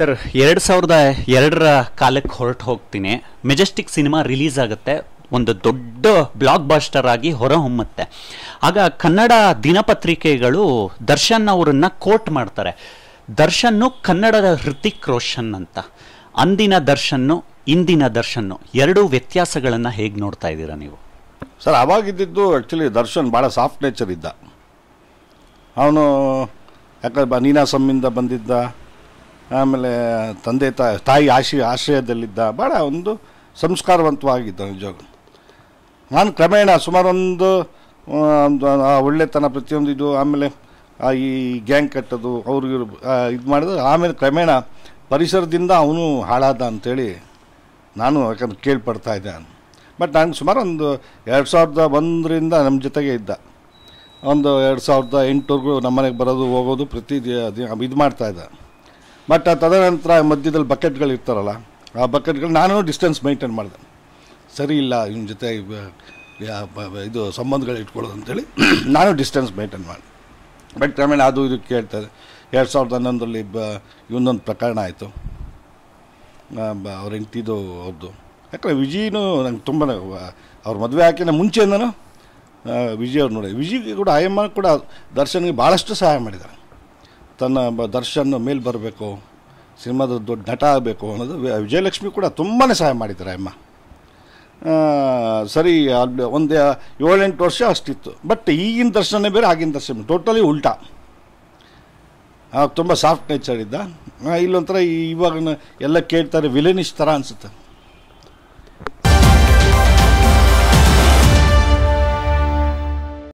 sir ಎರಡು ಸಾವಿರದ ಎರಡರ ಕಾಲಕ್ಕೆ ಹೊರಟು ಹೋಗ್ತೀನಿ ಮೆಜೆಸ್ಟಿಕ್ ಸಿನಿಮಾ ರಿಲೀಸ್ ಆಗುತ್ತೆ ಒಂದು ದೊಡ್ಡ ಬ್ಲಾಕ್ ಬಾಸ್ಟರ್ ಆಗಿ ಹೊರಹೊಮ್ಮುತ್ತೆ ಆಗ ಕನ್ನಡ ದಿನಪತ್ರಿಕೆಗಳು ದರ್ಶನ್ ಅವರನ್ನು ಕೋಟ್ ಮಾಡ್ತಾರೆ ದರ್ಶನ್ನು ಕನ್ನಡದ ಹೃತಿಕ್ ರೋಷನ್ ಅಂತ ಅಂದಿನ ದರ್ಶನ್ನು ಇಂದಿನ ದರ್ಶನ್ನು ಎರಡೂ ವ್ಯತ್ಯಾಸಗಳನ್ನು ಹೇಗೆ ನೋಡ್ತಾ ಇದ್ದೀರಾ ನೀವು ಸರ್ ಅವಾಗಿದ್ದು ಆ್ಯಕ್ಚುಲಿ ದರ್ಶನ್ ಭಾಳ ಸಾಫ್ಟ್ ನೇಚರ್ ಇದ್ದ ಅವನು ಯಾಕಂದ್ರೆ ನೀನಾಸಮ್ಮಿಂದ ಬಂದಿದ್ದ ಆಮೇಲೆ ತಂದೆ ತಾಯಿ ತಾಯಿ ಆಶಯ ಆಶ್ರಯದಲ್ಲಿದ್ದ ಭಾಳ ಒಂದು ಸಂಸ್ಕಾರವಂತವಾಗಿದ್ದ ನಿಜವಾಗ ನಾನು ಕ್ರಮೇಣ ಸುಮಾರೊಂದು ಒಳ್ಳೆತನ ಪ್ರತಿಯೊಂದು ಇದು ಆಮೇಲೆ ಈ ಗ್ಯಾಂಗ್ ಕಟ್ಟೋದು ಅವ್ರಿಗೆ ಇದು ಮಾಡಿದ್ರು ಆಮೇಲೆ ಕ್ರಮೇಣ ಪರಿಸರದಿಂದ ಅವನು ಹಾಳಾದ ಅಂಥೇಳಿ ನಾನು ಯಾಕಂದ್ರೆ ಕೇಳ್ಪಡ್ತಾ ಇದ್ದೆ ನಾನು ಬಟ್ ನಾನು ಸುಮಾರು ಒಂದು ಎರಡು ಸಾವಿರದ ಒಂದರಿಂದ ನಮ್ಮ ಜೊತೆಗೆ ಇದ್ದ ಒಂದು ಎರಡು ಸಾವಿರದ ಎಂಟುವರೆಗೂ ಮನೆಗೆ ಬರೋದು ಹೋಗೋದು ಪ್ರತಿ ಇದು ಮಾಡ್ತಾಯಿದ್ದ ಬಟ್ ತದನಂತರ ಮಧ್ಯದಲ್ಲಿ ಬಕೆಟ್ಗಳು ಇರ್ತಾರಲ್ಲ ಆ ಬಕೆಟ್ಗಳು ನಾನು ಡಿಸ್ಟೆನ್ಸ್ ಮೇಂಟೈನ್ ಮಾಡಿದೆ ಸರಿ ಇಲ್ಲ ಇವನ ಜೊತೆ ಇದು ಸಂಬಂಧಗಳು ಇಟ್ಕೊಳ್ಳೋದು ಅಂತೇಳಿ ನಾನು ಡಿಸ್ಟೆನ್ಸ್ ಮೇಂಟೈನ್ ಮಾಡಿ ಬಟ್ ಕ್ರಮೇಣ ಅದು ಇದು ಕೇಳ್ತಾರೆ ಎರಡು ಸಾವಿರದ ಹನ್ನೊಂದರಲ್ಲಿ ಬ ಇವನೊಂದು ಪ್ರಕರಣ ಆಯಿತು ಅವ್ರ ಹೆಂಡ್ತಿದು ಅವ್ರದ್ದು ಯಾಕಂದರೆ ವಿಜಿನೂ ನಂಗೆ ತುಂಬ ಅವ್ರ ಮದುವೆ ಹಾಕಿನ ಮುಂಚೆಯಿಂದನೂ ವಿಜಿ ಅವ್ರು ನೋಡಿ ವಿಜಿಗೆ ಕೂಡ ಆಯಮ್ಮ ಕೂಡ ದರ್ಶನಿಗೆ ಭಾಳಷ್ಟು ಸಹಾಯ ಮಾಡಿದ್ದಾರೆ ತನ್ನ ದರ್ಶನ್ ಮೇಲೆ ಬರಬೇಕು ಸಿನಿಮಾದ ದೊಡ್ಡ ನಟ ಆಗಬೇಕು ಅನ್ನೋದು ವಿಜಯಲಕ್ಷ್ಮಿ ಕೂಡ ತುಂಬಾ ಸಹಾಯ ಮಾಡಿದ್ದಾರೆ ಅಮ್ಮ ಸರಿ ಅಲ್ಲಿ ಒಂದು ಏಳೆಂಟು ವರ್ಷ ಅಷ್ಟಿತ್ತು ಬಟ್ ಈಗಿನ ದರ್ಶನ ಬೇರೆ ಆಗಿನ ದರ್ಶನ ಟೋಟಲಿ ಉಲ್ಟಾ ತುಂಬ ಸಾಫ್ಟ್ ನೇಚರ್ ಇದ್ದ ಇಲ್ಲೊಂಥರ ಇವಾಗ ಎಲ್ಲ ಕೇಳ್ತಾರೆ ವಿಲೇನಿಸ್ ಥರ ಅನಿಸುತ್ತೆ